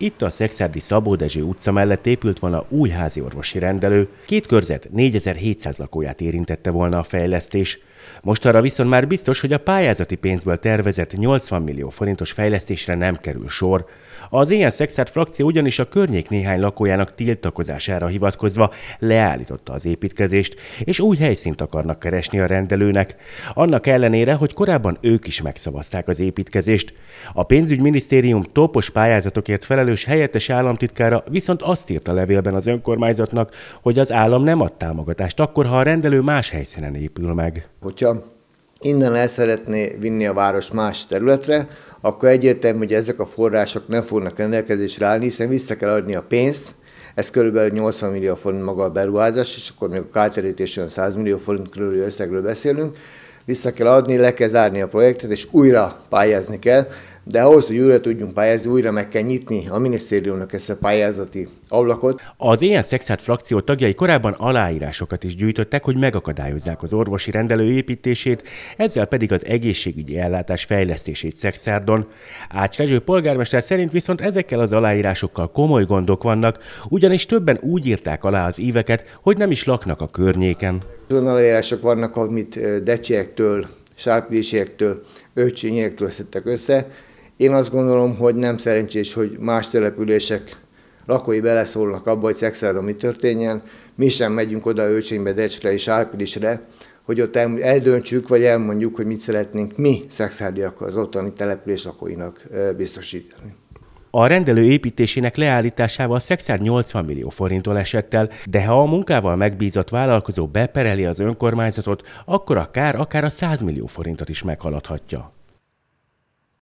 Itt a Szexárdi Szabó Dezső utca mellett épült volna új házi orvosi rendelő, két körzet 4700 lakóját érintette volna a fejlesztés. Mostanra viszont már biztos, hogy a pályázati pénzből tervezett 80 millió forintos fejlesztésre nem kerül sor, az ilyen szexárt frakció ugyanis a környék néhány lakójának tiltakozására hivatkozva leállította az építkezést, és új helyszínt akarnak keresni a rendelőnek. Annak ellenére, hogy korábban ők is megszavazták az építkezést. A pénzügyminisztérium topos pályázatokért felelős helyettes államtitkára viszont azt írta levélben az önkormányzatnak, hogy az állam nem ad támogatást akkor, ha a rendelő más helyszínen épül meg. Hogyha innen el szeretné vinni a város más területre, akkor egyértelmű, hogy ezek a források nem fognak rendelkezésre állni, hiszen vissza kell adni a pénzt, ez körülbelül 80 millió forint maga a beruházás, és akkor még a kártérítés 100 millió forint körüli összegről beszélünk, vissza kell adni, le kell zárni a projektet, és újra pályázni kell de ahhoz, hogy újra tudjunk pályázni, újra meg kell nyitni a minisztériumnak ezt a pályázati ablakot. Az ilyen szexát frakció tagjai korábban aláírásokat is gyűjtöttek, hogy megakadályozzák az orvosi rendelő építését, ezzel pedig az egészségügyi ellátás fejlesztését szexárdon. Ács Rezső polgármester szerint viszont ezekkel az aláírásokkal komoly gondok vannak, ugyanis többen úgy írták alá az éveket, hogy nem is laknak a környéken. Olyan aláírások vannak, amit decsiektől, sárpvésiektől, öcsinyiektől szedtek össze, én azt gondolom, hogy nem szerencsés, hogy más települések lakói beleszólnak abba, hogy szexáron mi történjen. Mi sem megyünk oda Őcsénybe, Decsre és Árpilisre, hogy ott eldöntsük, vagy elmondjuk, hogy mit szeretnénk mi szexárdiak az ottani település lakóinak biztosítani. A rendelő építésének leállításával szexár 80 millió forintól esett el, de ha a munkával megbízott vállalkozó bepereli az önkormányzatot, akkor a kár akár a 100 millió forintot is meghaladhatja.